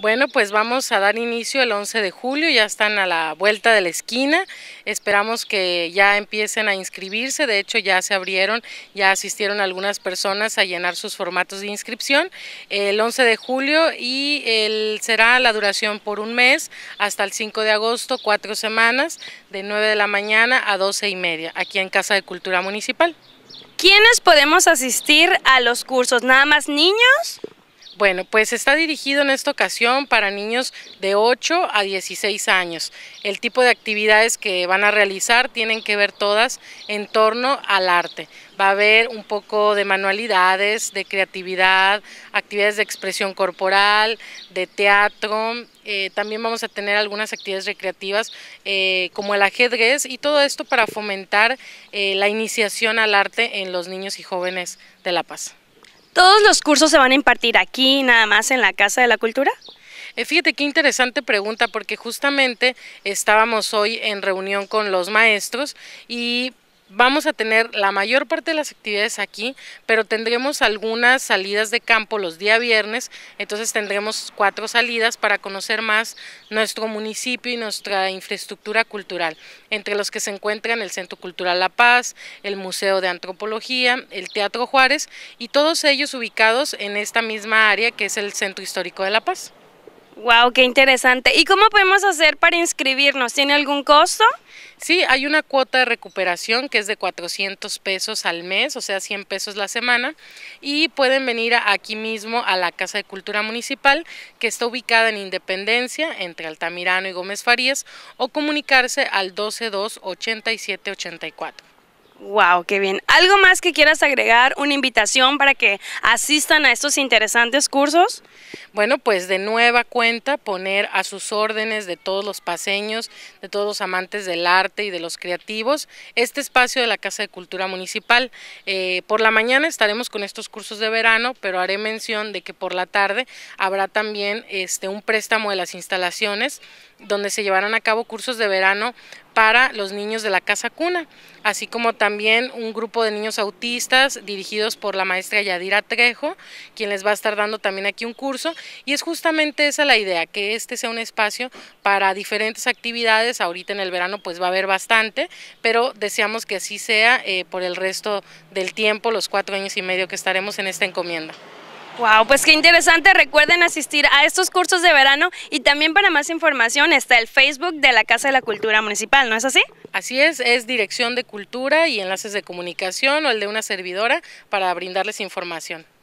Bueno, pues vamos a dar inicio el 11 de julio, ya están a la vuelta de la esquina, esperamos que ya empiecen a inscribirse, de hecho ya se abrieron, ya asistieron algunas personas a llenar sus formatos de inscripción el 11 de julio y el, será la duración por un mes hasta el 5 de agosto, cuatro semanas, de 9 de la mañana a 12 y media, aquí en Casa de Cultura Municipal. ¿Quiénes podemos asistir a los cursos? ¿Nada más niños? Bueno, pues está dirigido en esta ocasión para niños de 8 a 16 años. El tipo de actividades que van a realizar tienen que ver todas en torno al arte. Va a haber un poco de manualidades, de creatividad, actividades de expresión corporal, de teatro. Eh, también vamos a tener algunas actividades recreativas eh, como el ajedrez y todo esto para fomentar eh, la iniciación al arte en los niños y jóvenes de La Paz. ¿Todos los cursos se van a impartir aquí, nada más en la Casa de la Cultura? Eh, fíjate qué interesante pregunta porque justamente estábamos hoy en reunión con los maestros y vamos a tener la mayor parte de las actividades aquí, pero tendremos algunas salidas de campo los días viernes, entonces tendremos cuatro salidas para conocer más nuestro municipio y nuestra infraestructura cultural, entre los que se encuentran el Centro Cultural La Paz, el Museo de Antropología, el Teatro Juárez y todos ellos ubicados en esta misma área que es el Centro Histórico de La Paz. Wow, qué interesante. ¿Y cómo podemos hacer para inscribirnos? ¿Tiene algún costo? Sí, hay una cuota de recuperación que es de 400 pesos al mes, o sea, 100 pesos la semana, y pueden venir aquí mismo a la Casa de Cultura Municipal, que está ubicada en Independencia, entre Altamirano y Gómez Farías, o comunicarse al 122-8784. Wow, qué bien. ¿Algo más que quieras agregar? ¿Una invitación para que asistan a estos interesantes cursos? bueno, pues de nueva cuenta poner a sus órdenes de todos los paseños, de todos los amantes del arte y de los creativos, este espacio de la Casa de Cultura Municipal. Eh, por la mañana estaremos con estos cursos de verano, pero haré mención de que por la tarde habrá también este, un préstamo de las instalaciones donde se llevarán a cabo cursos de verano para los niños de la Casa Cuna, así como también un grupo de niños autistas dirigidos por la maestra Yadira Trejo, quien les va a estar dando también aquí un curso, y es justamente esa la idea, que este sea un espacio para diferentes actividades. Ahorita en el verano pues va a haber bastante, pero deseamos que así sea eh, por el resto del tiempo, los cuatro años y medio que estaremos en esta encomienda. Wow, pues qué interesante. Recuerden asistir a estos cursos de verano y también para más información está el Facebook de la Casa de la Cultura Municipal, ¿no es así? Así es, es Dirección de Cultura y Enlaces de Comunicación o el de una servidora para brindarles información.